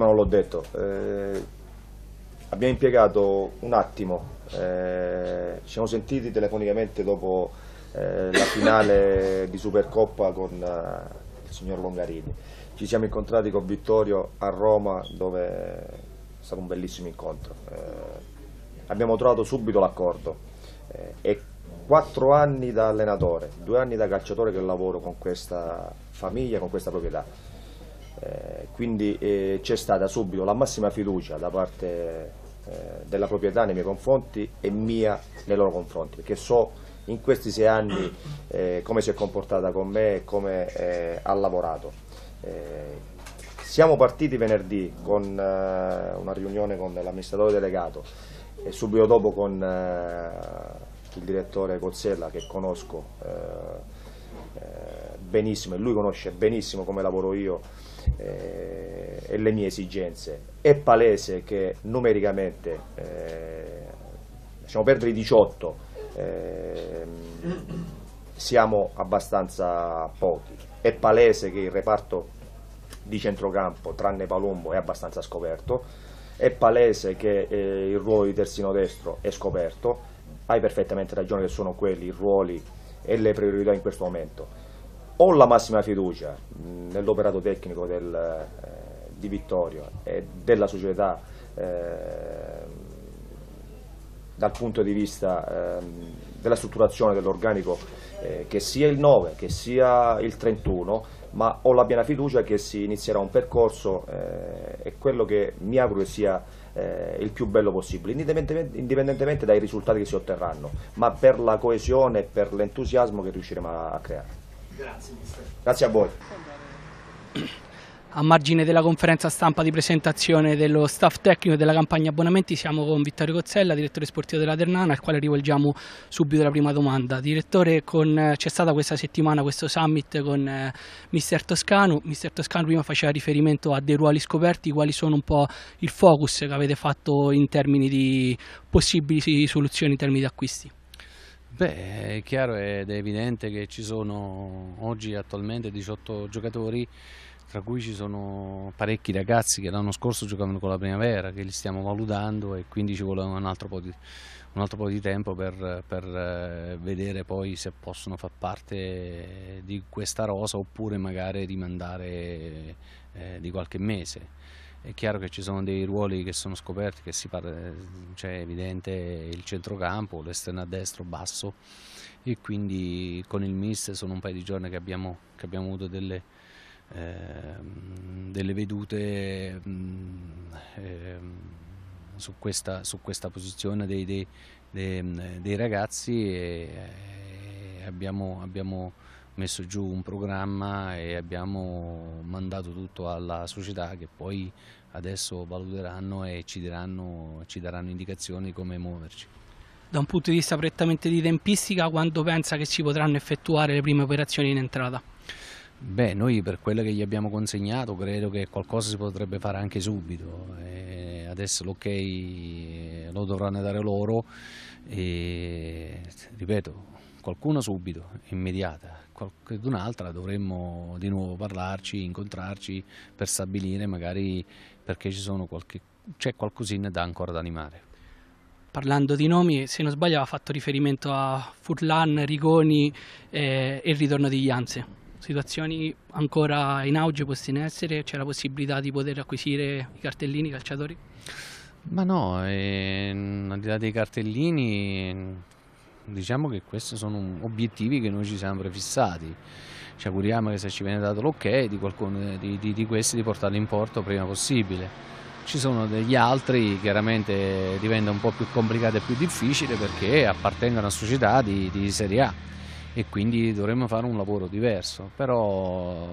prima non l'ho detto, eh, abbiamo impiegato un attimo, eh, ci siamo sentiti telefonicamente dopo eh, la finale di Supercoppa con eh, il signor Longarini, ci siamo incontrati con Vittorio a Roma dove è stato un bellissimo incontro, eh, abbiamo trovato subito l'accordo eh, e quattro anni da allenatore, due anni da calciatore che lavoro con questa famiglia, con questa proprietà eh, quindi eh, c'è stata subito la massima fiducia da parte eh, della proprietà nei miei confronti e mia nei loro confronti, perché so in questi sei anni eh, come si è comportata con me e come eh, ha lavorato. siamo partiti venerdì con una riunione con l'amministratore delegato e subito dopo con il direttore Cozzella che conosco benissimo e lui conosce benissimo come lavoro io eh, e le mie esigenze. È palese che numericamente, eh, diciamo perdere i 18, eh, siamo abbastanza pochi. È palese che il reparto di centrocampo, tranne Palombo, è abbastanza scoperto. È palese che eh, il ruolo di terzino destro è scoperto. Hai perfettamente ragione che sono quelli i ruoli e le priorità in questo momento ho la massima fiducia nell'operato tecnico del, eh, di Vittorio e della società eh, dal punto di vista eh, della strutturazione dell'organico eh, che sia il 9 che sia il 31 ma ho la piena fiducia che si inizierà un percorso eh, e quello che mi auguro che sia eh, il più bello possibile, indipendentemente, indipendentemente dai risultati che si otterranno, ma per la coesione e per l'entusiasmo che riusciremo a creare. Grazie, mister. Grazie a voi. A margine della conferenza stampa di presentazione dello staff tecnico della campagna abbonamenti siamo con Vittorio Cozzella, direttore sportivo della Ternana, al quale rivolgiamo subito la prima domanda. Direttore, c'è stata questa settimana questo summit con eh, Mister Toscano. Mister Toscano prima faceva riferimento a dei ruoli scoperti, quali sono un po' il focus che avete fatto in termini di possibili soluzioni in termini di acquisti? Beh, è chiaro ed è evidente che ci sono oggi attualmente 18 giocatori, tra cui ci sono parecchi ragazzi che l'anno scorso giocavano con la primavera, che li stiamo valutando e quindi ci vuole un altro po' di, altro po di tempo per, per, eh, vedere poi se possono far parte di questa rosa oppure magari rimandare eh, di qualche mese. È chiaro che ci sono dei ruoli che sono scoperti, che si parla, cioè è evidente il centrocampo, l'esterno a destra basso e quindi con il mister sono un paio di giorni che abbiamo, che abbiamo avuto delle, eh, delle vedute eh, su, questa, su, questa, posizione dei, dei, dei, dei ragazzi e, e eh, abbiamo, abbiamo messo giù un programma e abbiamo mandato tutto alla società che poi adesso valuteranno e ci daranno, ci daranno indicazioni di come muoverci. Da un punto di vista prettamente di tempistica, quando pensa che si potranno effettuare le prime operazioni in entrata? Beh, noi per quello che gli abbiamo consegnato credo che qualcosa si potrebbe fare anche subito. E eh, adesso l'ok lo dovranno dare loro e ripeto, qualcuno subito, immediata, qualcun'altra dovremmo di nuovo parlarci, incontrarci per stabilire magari perché c'è qualcosina da ancora da animare. Parlando di nomi, se non sbaglio ha fatto riferimento a Furlan, Rigoni eh, e il ritorno di Ianze. Situazioni ancora in auge poste in essere? C'è la possibilità di poter acquisire i cartellini calciatori? Ma no, eh, al di là dei cartellini diciamo che questi sono obiettivi che noi ci siamo prefissati. Ci auguriamo che se ci viene dato l'ok di, di, di, di questi di portarli in porto prima possibile. Ci sono degli altri, chiaramente diventa un po' più complicato e più difficile perché appartengono a società di, di Serie A e quindi dovremmo fare un lavoro diverso, però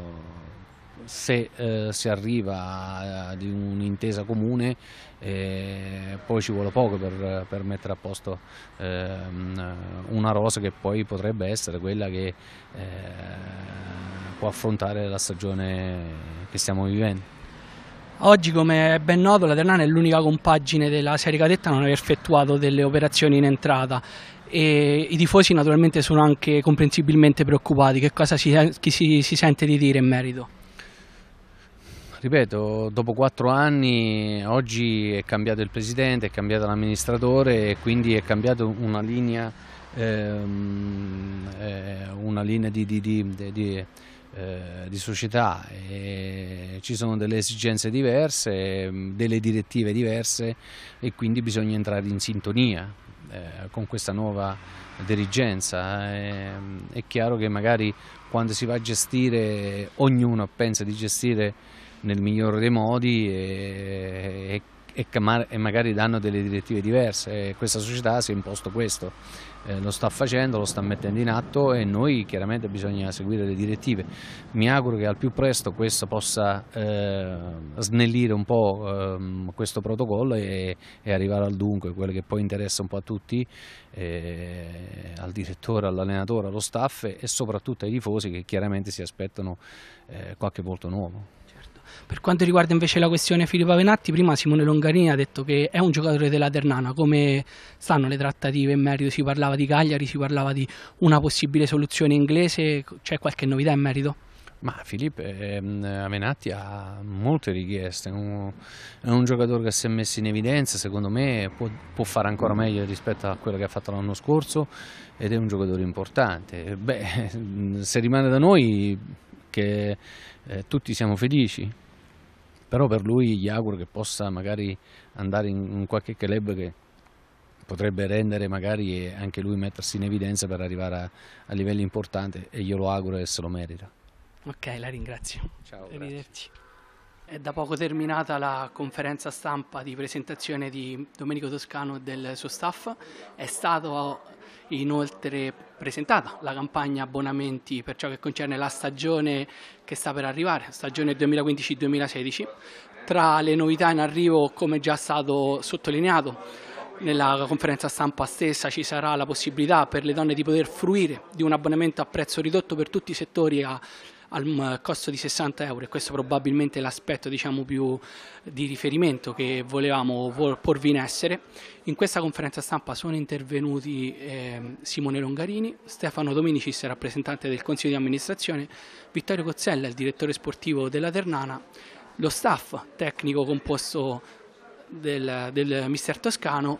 se eh, si arriva ad eh, un'intesa comune eh, poi ci vuole poco per, per mettere a posto ehm, una rosa che poi potrebbe essere quella che eh, può affrontare la stagione che stiamo vivendo. Oggi, come è ben noto, la Ternana è l'unica compagine della Serie Cadetta a non aver effettuato delle operazioni in entrata. E I tifosi naturalmente sono anche comprensibilmente preoccupati. Che cosa si, si, si sente di dire in merito? ripeto, dopo quattro anni oggi è cambiato il presidente, è cambiato l'amministratore e quindi è cambiata una linea, ehm, eh, una linea di, di, di, eh, di, società, e ci sono delle esigenze diverse, delle direttive diverse e quindi bisogna entrare in sintonia eh, con questa nuova dirigenza. È, ehm, è chiaro che magari quando si va a gestire, ognuno pensa di gestire nel migliore dei modi e, e, e magari danno delle direttive diverse. E questa società si è imposto questo, eh, lo sta facendo, lo sta mettendo in atto e noi chiaramente bisogna seguire le direttive. Mi auguro che al più presto questo possa eh, snellire un po' eh, questo protocollo e, e, arrivare al dunque, quello che poi interessa un po' a tutti, eh, al direttore, all'allenatore, allo staff e soprattutto ai tifosi che chiaramente si aspettano eh, qualche volto nuovo. Per quanto riguarda invece la questione Filippo Venatti, prima Simone Longarini ha detto che è un giocatore della Ternana, come stanno le trattative in merito? Si parlava di Cagliari, si parlava di una possibile soluzione inglese, c'è qualche novità in merito? Ma Filippo eh, Amenatti ha molte richieste, un, è un giocatore che si è messo in evidenza, secondo me può, può fare ancora meglio rispetto a quello che ha fatto l'anno scorso ed è un giocatore importante. Beh, se rimane da noi che eh, tutti siamo felici, però per lui gli auguro che possa magari andare in qualche club che potrebbe rendere magari anche lui mettersi in evidenza per arrivare a, a livelli importanti e glielo auguro e se lo merita. Ok, la ringrazio. Ciao. Arrivederci. Grazie. È da poco terminata la conferenza stampa di presentazione di Domenico Toscano e del suo staff. È stata inoltre presentata la campagna abbonamenti per ciò che concerne la stagione che sta per arrivare, stagione 2015-2016. Tra le novità in arrivo, come già stato sottolineato, nella conferenza stampa stessa ci sarà la possibilità per le donne di poter fruire di un abbonamento a prezzo ridotto per tutti i settori a al mm, costo di 60 euro e questo è probabilmente l'aspetto diciamo, più di riferimento che volevamo porvi in essere. In questa conferenza stampa sono intervenuti eh, Simone Longarini, Stefano Dominicis, rappresentante del Consiglio di amministrazione, Vittorio Cozzella, il direttore sportivo della Ternana, lo staff tecnico composto del, del mister Toscano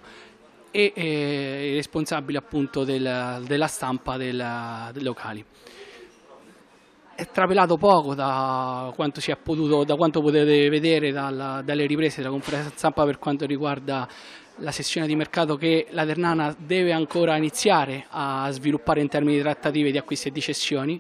e, eh, i responsabili appunto del, della stampa dei locali trapelato poco da quanto, potuto, da quanto potete vedere dalla, dalle riprese della conferenza stampa per quanto riguarda la sessione di mercato che la Ternana deve ancora iniziare a sviluppare in termini di trattative di acquisti e di cessioni.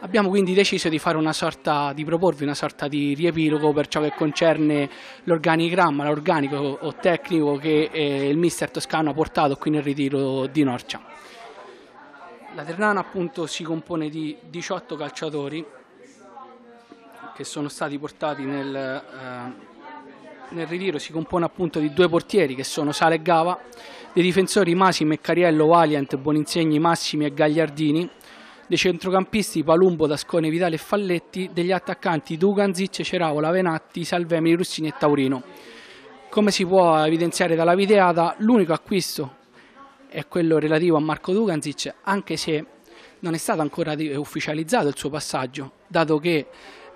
Abbiamo quindi deciso di, una sorta, di proporvi una sorta di riepilogo per ciò che concerne l'organigramma, l'organico o tecnico che eh, il mister toscano ha portato qui nel ritiro di Norcia. La Ternana appunto si compone di 18 calciatori che sono stati portati nel, eh, nel ritiro, si compone appunto di due portieri che sono Sale e Gava, dei difensori Massimo e Cariello, Valiant, Boninsegni, Massimi e Gagliardini, dei centrocampisti Palumbo, Tascone, Vitale e Falletti, degli attaccanti Duganzic, Ceravola, Venatti, Salvemini, Russini e Taurino. Come si può evidenziare dalla videata, l'unico acquisto è quello relativo a Marco Dugansic, anche se non è stato ancora ufficializzato il suo passaggio, dato che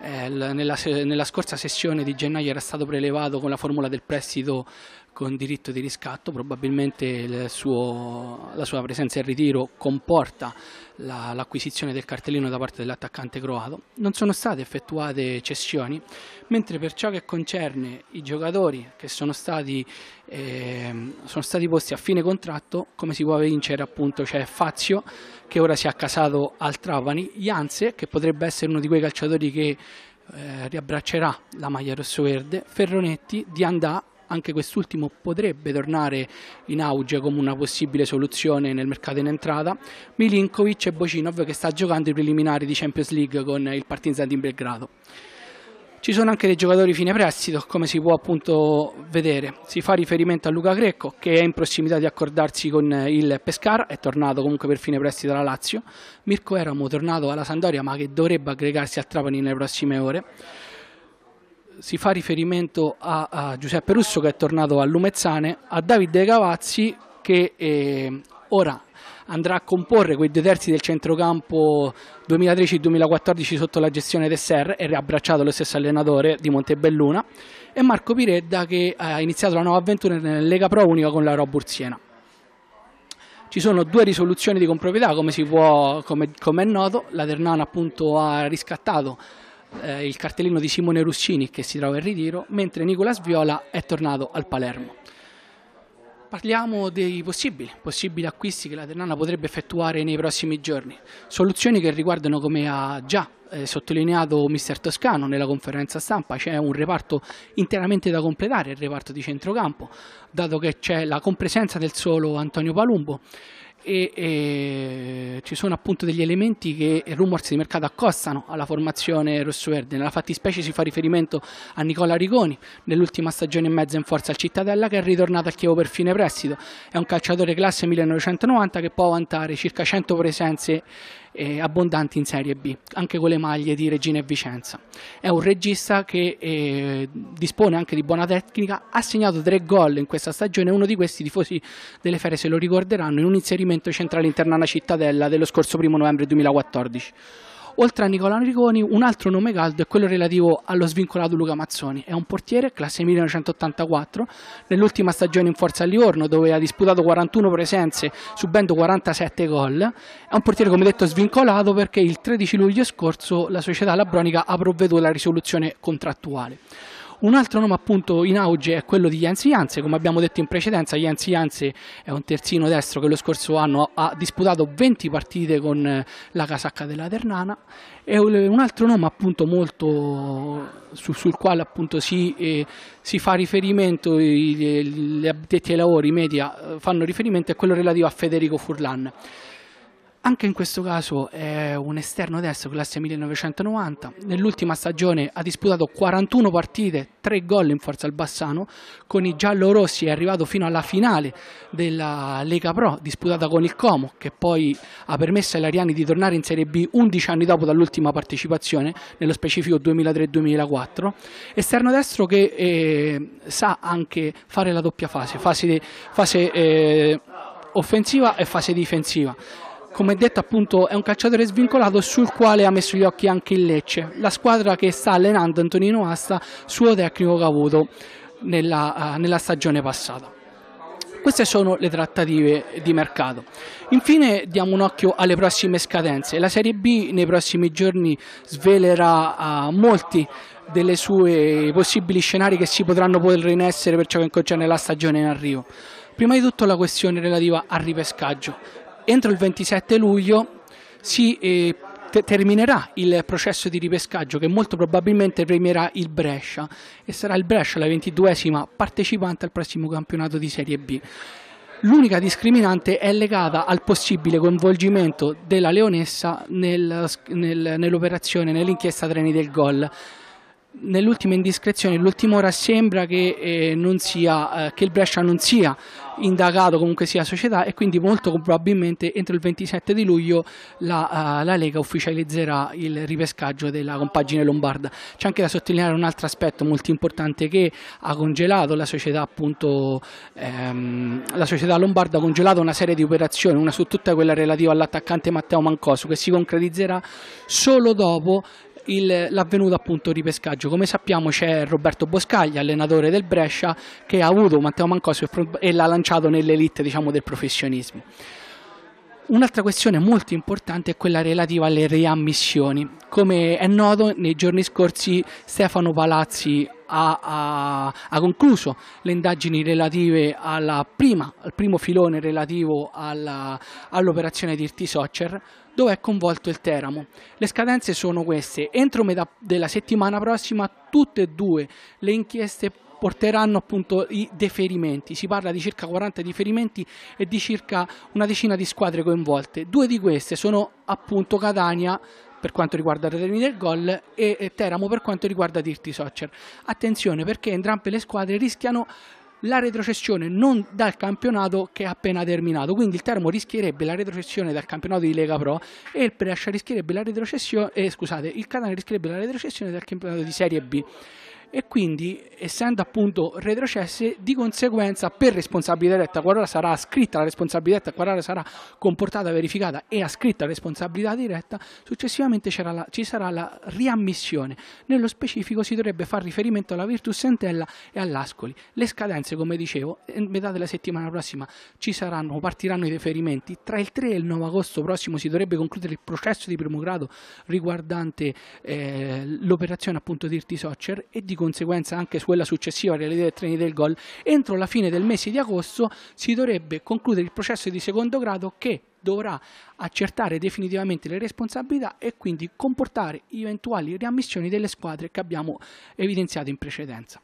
eh, nella, nella, scorsa sessione di gennaio era stato prelevato con la formula del prestito con diritto di riscatto, probabilmente suo, la sua presenza in ritiro comporta l'acquisizione la, del cartellino da parte dell'attaccante croato. Non sono state effettuate cessioni, mentre per ciò che concerne i giocatori che sono stati, eh, sono stati posti a fine contratto, come si può vincere appunto c'è cioè Fazio che ora si è accasato al Travani, Janse che potrebbe essere uno di quei calciatori che eh, riabbraccerà la maglia rosso-verde, Ferronetti, Diandà anche quest'ultimo potrebbe tornare in auge come una possibile soluzione nel mercato in entrata, Milinkovic e Bocinov che sta giocando i preliminari di Champions League con il Partizan di Belgrado. Ci sono anche dei giocatori fine prestito, come si può appunto vedere. Si fa riferimento a Luca Greco, che è in prossimità di accordarsi con il Pescara, è tornato comunque per fine prestito alla Lazio. Mirko Eramo, tornato alla Sandoria, ma che dovrebbe aggregarsi al Trapani nelle prossime ore si fa riferimento a, a, Giuseppe Russo che è tornato a Lumezzane, a Davide Cavazzi che eh, ora andrà a comporre quei due terzi del centrocampo 2013-2014 sotto la gestione del SER e riabbracciato lo stesso allenatore di Montebelluna e Marco Piredda che ha iniziato la nuova avventura nella Lega Pro Unica con la Roburziena. Ci sono due risoluzioni di comproprietà come, può, come, come è noto, la Ternana appunto ha riscattato eh, il cartellino di Simone Ruscini che si trova in ritiro, mentre Nicolas Viola è tornato al Palermo. Parliamo dei possibili, possibili, acquisti che la Ternana potrebbe effettuare nei prossimi giorni, soluzioni che riguardano come ha già eh, sottolineato mister Toscano nella conferenza stampa, c'è un reparto interamente da completare, il reparto di centrocampo, dato che c'è la compresenza del solo Antonio Palumbo, e, e, ci sono appunto degli elementi che Rumors di mercato accostano alla formazione rossoverde. Nella fattispecie si fa riferimento a Nicola Rigoni, nell'ultima stagione e mezza in forza al Cittadella, che è ritornato al Chievo per fine prestito. È un calciatore classe 1990 che può vantare circa 100 presenze eh, abbondanti in Serie B, anche con le maglie di Regina e Vicenza. È un regista che eh, dispone anche di buona tecnica, ha segnato tre gol in questa stagione, uno di questi tifosi delle Fere se lo ricorderanno in un inserimento centrale interna alla cittadella dello scorso 1 novembre 2014. Oltre a Nicola Riconi, un altro nome caldo è quello relativo allo svincolato Luca Mazzoni. È un portiere, classe 1984, nell'ultima stagione in Forza Livorno, dove ha disputato 41 presenze, subendo 47 gol. È un portiere, come detto, svincolato perché il 13 luglio scorso la società labronica ha provveduto alla risoluzione contrattuale. Un altro nome appunto in auge è quello di Jens Janse, come abbiamo detto in precedenza Jens Janse è un terzino destro che lo scorso anno ha disputato 20 partite con eh, la casacca della Ternana e un eh, altro nome appunto molto sul, sul quale appunto si, eh, si fa riferimento, gli addetti ai lavori, i media eh, fanno riferimento è quello relativo a Federico Furlan. Anche in questo caso è un esterno destro, classe 1990. Nell'ultima stagione ha disputato 41 partite, 3 gol in forza al Bassano. Con i giallorossi è arrivato fino alla finale della Lega Pro, disputata con il Como, che poi ha permesso ai Lariani di tornare in Serie B 11 anni dopo dall'ultima partecipazione, nello specifico 2003-2004. Esterno destro che eh, sa anche fare la doppia fase, fase, fase eh, offensiva e fase difensiva come detto appunto è un calciatore svincolato sul quale ha messo gli occhi anche il Lecce, la squadra che sta allenando Antonino Asta, suo tecnico che ha avuto nella, uh, nella stagione passata. Queste sono le trattative di mercato. Infine diamo un occhio alle prossime scadenze. La Serie B nei prossimi giorni svelerà uh, molti delle sue possibili scenari che si potranno porre in essere per ciò che concerne la stagione in arrivo. Prima di tutto la questione relativa al ripescaggio entro il 27 luglio si eh, te- terminerà il processo di ripescaggio che molto probabilmente premierà il Brescia e sarà il Brescia la 22esima partecipante al prossimo campionato di Serie B. L'unica discriminante è legata al possibile coinvolgimento della Leonessa nel, nel, nell'operazione, nell'inchiesta treni del gol nell'ultima indiscrezione, l'ultima ora sembra che, eh, sia, eh, che, il Brescia non sia indagato comunque sia società e quindi molto probabilmente entro il 27 di luglio la, uh, la Lega ufficializzerà il ripescaggio della compagine lombarda. C'è anche da sottolineare un altro aspetto molto importante che ha congelato la società, appunto, ehm, la società lombarda ha congelato una serie di operazioni, una su tutta quella relativa all'attaccante Matteo Mancosu che si concretizzerà solo dopo il, l'avvenuto appunto ripescaggio. Come sappiamo c'è Roberto Boscaglia, allenatore del Brescia, che ha avuto Matteo Mancosi e l'ha lanciato nell'elite diciamo, del professionismo. Un'altra questione molto importante è quella relativa alle riammissioni. Come è noto, nei giorni scorsi Stefano Palazzi ha, ha, ha concluso le indagini relative prima, al primo filone relativo all'operazione di Irti Soccer, dove è coinvolto il Teramo. Le scadenze sono queste. Entro metà della settimana prossima tutte e due le inchieste porteranno appunto i deferimenti. Si parla di circa 40 deferimenti e di circa una decina di squadre coinvolte. Due di queste sono appunto Catania per quanto riguarda Termini del Gol e Teramo per quanto riguarda Dirti Soccer. Attenzione perché entrambe le squadre rischiano la retrocessione non dal campionato che è appena terminato. Quindi il Teramo rischierebbe la retrocessione dal campionato di Lega Pro e il Brescia rischierebbe la retrocessione, eh, scusate, il Catania rischierebbe la retrocessione dal campionato di Serie B e quindi essendo appunto retrocesse di conseguenza per responsabilità diretta qualora sarà ascritta la responsabilità diretta qualora sarà comportata verificata e ascritta la responsabilità diretta successivamente la, ci sarà la riammissione nello specifico si dovrebbe fare riferimento alla Virtus Entella e all'Ascoli le scadenze come dicevo eh, metà della settimana prossima ci saranno partiranno i riferimenti tra il 3 e il 9 agosto prossimo si dovrebbe concludere il processo di primo grado riguardante eh, l'operazione appunto di Soccer e di conseguenza conseguenza anche su quella successiva relativa ai treni del gol, entro la fine del mese di agosto si dovrebbe concludere il processo di secondo grado che dovrà accertare definitivamente le responsabilità e quindi comportare eventuali riammissioni delle squadre che abbiamo evidenziato in precedenza.